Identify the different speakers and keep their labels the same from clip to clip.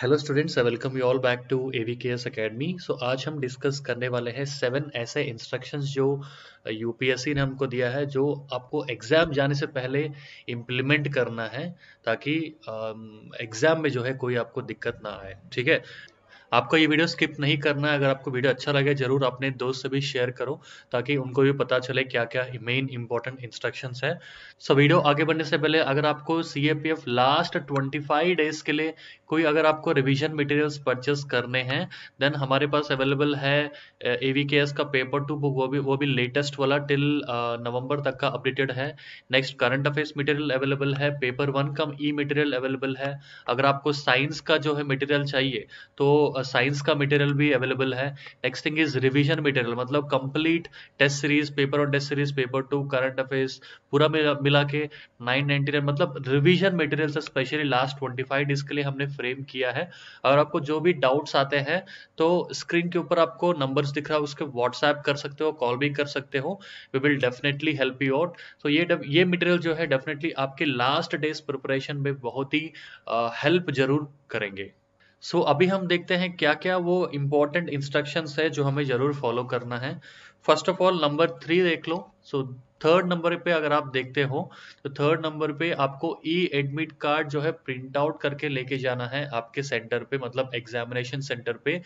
Speaker 1: hello students I welcome you all back to A V K S academy so आज हम discuss करने वाले हैं सेवन ऐसे इंस्ट्रक्शंस जो यूपीएससी uh, ने हमको दिया है जो आपको एग्ज़ाम जाने से पहले इम्प्लीमेंट करना है ताकि एग्ज़ाम um, में जो है कोई आपको दिक्कत ना आए ठीक है आपको ये वीडियो स्किप नहीं करना है अगर आपको वीडियो अच्छा लगे जरूर अपने दोस्त से भी शेयर करो ताकि उनको भी पता चले क्या क्या मेन इंपॉर्टेंट इंस्ट्रक्शन है सो so, वीडियो आगे बढ़ने से पहले अगर आपको सी लास्ट ट्वेंटी डेज के लिए कोई अगर आपको रिविजन मटेरियल्स परचेस करने हैं देन हमारे पास अवेलेबल है ए का पेपर टू बुक वो भी वो भी लेटेस्ट वाला टिल नवंबर तक का अपडेटेड है next current affairs material available है paper one cum e material available है अगर आपको साइंस का जो है मटेरियल चाहिए तो साइंस का मटेरियल भी अवेलेबल है next thing is revision material मतलब कंप्लीट टेस्ट सीरीज पेपर और test series paper two current affairs पूरा मिला के नाइन नाइनटी नाइन मतलब revision material specially last twenty five days के लिए हमने फ्रेम किया है और आपको जो भी डाउट्स आते हैं तो स्क्रीन के ऊपर आपको नंबर्स दिख रहा है उसके व्हाट्सएप कर सकते हो कॉल भी कर सकते हो we will definitely help you out तो ये ये मटेरियल जो है डेफिनेटली आपके लास्ट डेज प्रिपरेशन में बहुत ही हेल्प जरूर करेंगे सो so, अभी हम देखते हैं क्या क्या वो इम्पोर्टेंट इंस्ट्रक्शंस है जो हमें ज़रूर फॉलो करना है first of all number three देख लो सो थर्ड नंबर पे अगर आप देखते हो तो थर्ड नंबर पे आपको ई एडमिट कार्ड जो है प्रिंट आउट करके लेके जाना है आपके सेंटर पे मतलब एग्जामिनेशन सेंटर पे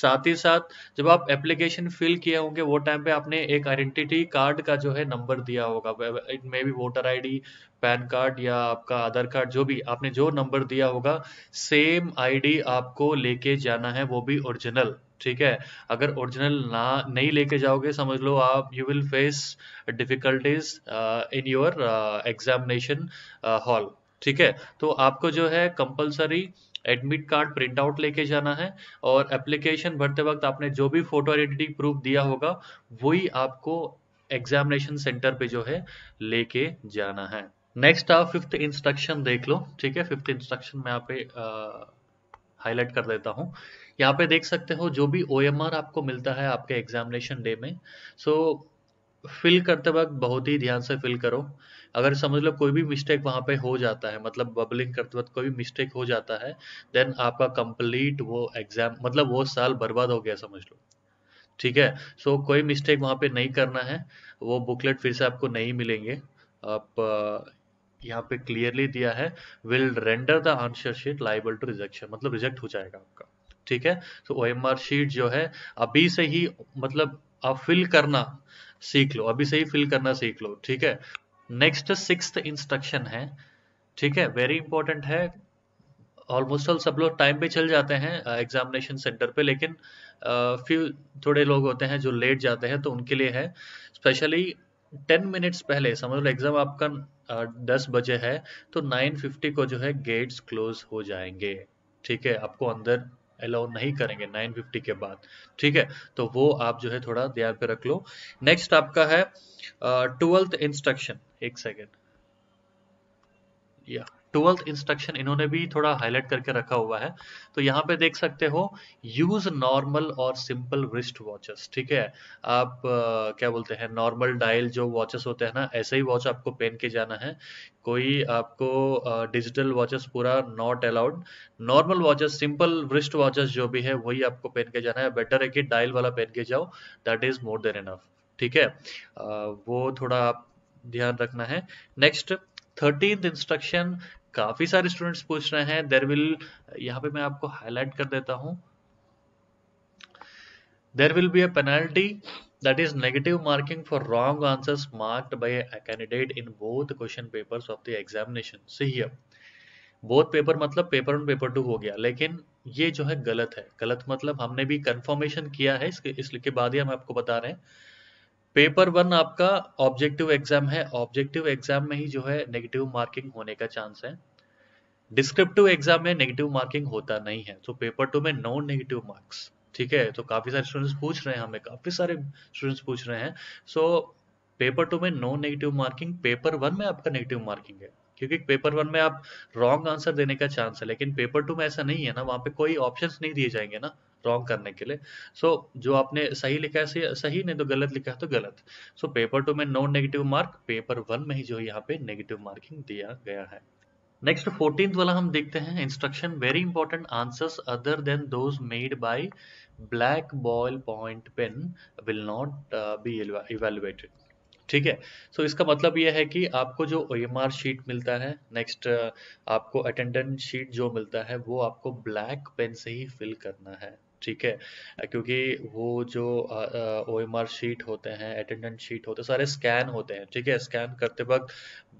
Speaker 1: साथ ही साथ जब आप एप्लीकेशन फिल किए होंगे वो टाइम पे आपने एक आइडेंटिटी कार्ड का जो है नंबर दिया होगा it may be voter ID PAN card या आपका आधार कार्ड जो भी आपने जो नंबर दिया होगा सेम आईडी आपको लेके जाना है वो भी ओरिजिनल ठीक है अगर ओरिजिनल ना नहीं लेके जाओगे समझ लो आप you will face difficulties in your examination hall ठीक है तो आपको जो है compulsory admit card print out लेके जाना है और एप्लीकेशन भरते वक्त आपने जो भी फोटो आइडेंटिटी प्रूफ दिया होगा वही आपको एग्जामिनेशन सेंटर पे जो है लेके जाना है नेक्स्ट आप फिफ्थ इंस्ट्रक्शन देख लो ठीक है फिफ्थ इंस्ट्रक्शन में आप हाईलाइट कर देता हूँ यहाँ पे देख सकते हो जो भी ओ आपको मिलता है आपके एग्जामिनेशन डे में सो फिल करते वक्त बहुत ही ध्यान से फिल करो अगर समझ लो कोई भी मिस्टेक वहाँ पे हो जाता है मतलब बबलिंग करते वक्त कोई भी मिस्टेक हो जाता है देन आपका कंप्लीट वो एग्जाम मतलब वो साल बर्बाद हो गया समझ लो ठीक है सो so, कोई मिस्टेक वहाँ पे नहीं करना है वो बुकलेट फिर से आपको नहीं मिलेंगे आप यहाँ पे क्लियरली दिया है will render the answer sheet liable to rejection मतलब रिजेक्ट हो जाएगा आपका ठीक है तो ओ एम आर शीट जो है अभी से ही मतलब आप फिल करना सीख लो अभी से ही फिल करना सीख लो ठीक है नेक्स्ट सिक्स इंस्ट्रक्शन है ठीक है वेरी इंपॉर्टेंट है ऑलमोस्ट ऑल सब लोग टाइम पे चल जाते हैं एग्जामिनेशन uh, सेंटर पे लेकिन फ्यू uh, थोड़े लोग होते हैं जो लेट जाते हैं तो उनके लिए है स्पेशली टेन मिनट्स पहले समझ लो एग्जाम आपका दस बजे है तो नाइन फिफ्टी को जो है गेट्स क्लोज हो जाएंगे ठीक है आपको अंदर अलाउ नहीं करेंगे नाइन फिफ्टी के बाद ठीक है तो वो आप जो है थोड़ा ध्यान पे रख लो नेक्स्ट आपका है ट्वेल्थ इंस्ट्रक्शन एक सेकेंड या ट्वेल्थ इंस्ट्रक्शन इन्होंने भी थोड़ा हाईलाइट करके रखा हुआ है तो यहाँ पे देख सकते हो यूज नॉर्मल और सिंपल रिस्ट वॉचेस ठीक है आप आ, क्या बोलते हैं नॉर्मल डायल जो वॉचेस होते हैं ना ऐसे ही वॉच आपको पहन के जाना है कोई आपको डिजिटल वॉचेस पूरा not allowed normal watches simple wrist watches जो भी है वही आपको पहन के जाना है बेटर है कि डायल वाला पहन के जाओ that is more than enough ठीक है आ, वो थोड़ा आप ध्यान रखना है नेक्स्ट थर्टींथ इंस्ट्रक्शन काफ़ी सारे स्टूडेंट्स पूछ रहे हैं देर विल यहाँ पे मैं आपको हाईलाइट कर देता हूँ there will be a penalty that is negative marking for wrong answers marked by a candidate in both question papers of the examination see here both paper मतलब paper वन paper टू हो गया लेकिन ये जो है गलत है गलत मतलब हमने भी कंफर्मेशन किया है इसके इसके बाद ही हम आपको बता रहे हैं पेपर वन आपका ऑब्जेक्टिव एग्जाम है ऑब्जेक्टिव एग्जाम में ही जो है नेगेटिव मार्किंग होने का चांस है डिस्क्रिप्टिव एग्जाम में नेगेटिव मार्किंग होता नहीं है तो पेपर टू में नो नेगेटिव मार्क्स ठीक है तो काफी सारे स्टूडेंट्स पूछ रहे हैं हमें काफी सारे स्टूडेंट्स पूछ रहे हैं सो पेपर टू में no negative marking paper one में आपका नेगेटिव मार्किंग है क्योंकि पेपर वन में आप रॉन्ग आंसर देने का चांस है लेकिन पेपर टू में ऐसा नहीं है ना वहां पे कोई ऑप्शंस नहीं दिए जाएंगे ना रॉन्ग करने के लिए सो so, जो आपने सही लिखा है सही नहीं तो गलत लिखा है तो गलत सो पेपर टू में no negative mark paper one में ही जो यहाँ पे नेगेटिव मार्किंग दिया गया है नेक्स्ट फोर्टीन वाला हम देखते हैं instruction very important answers other than those made by black ball point pen will not be evaluated ठीक है सो so, इसका मतलब यह है कि आपको जो ओ शीट मिलता है नेक्स्ट uh, आपको अटेंडेंट शीट जो मिलता है वो आपको ब्लैक पेन से ही फिल करना है ठीक है क्योंकि वो जो ओ एम आर शीट होते हैं अटेंडेंट शीट होते हैं सारे स्कैन होते हैं ठीक है स्कैन करते वक्त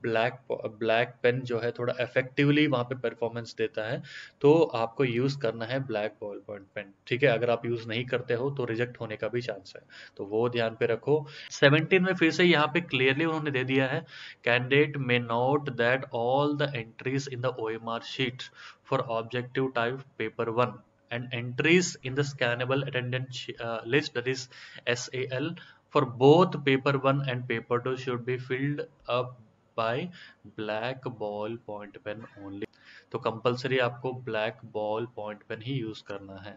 Speaker 1: ब्लैक ब्लैक पेन जो है थोड़ा इफेक्टिवली वहाँ पे परफॉर्मेंस देता है तो आपको यूज़ करना है ब्लैक बॉल पॉइंट पेन ठीक है अगर आप यूज़ नहीं करते हो तो रिजेक्ट होने का भी चांस है तो वो ध्यान पे रखो सेवनटीन में फिर से यहाँ पे क्लियरली उन्होंने दे दिया है candidate may note that all the entries in the O sheet for objective type paper one and entries in the scannable attendance uh, list that is SAL for both paper 1 and paper 2 should be filled up by black ball point pen only तो compulsory आपको black ball point pen ही use करना है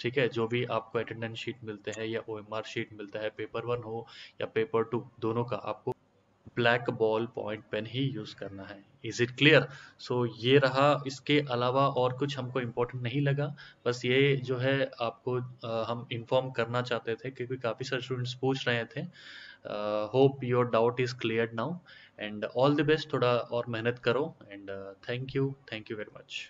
Speaker 1: ठीक है जो भी आपको अटेंडेंस शीट मिलते हैं या ओ शीट मिलता है पेपर वन हो या पेपर टू दोनों का आपको ब्लैक बॉल पॉइंट पेन ही यूज़ करना है इज़ इट क्लियर सो ये रहा इसके अलावा और कुछ हमको इम्पोर्टेंट नहीं लगा बस ये जो है आपको आ, हम इन्फॉर्म करना चाहते थे क्योंकि काफ़ी सारे स्टूडेंट्स पूछ रहे थे hope your doubt is clear now and all the best थोड़ा और मेहनत करो and thank you thank you very much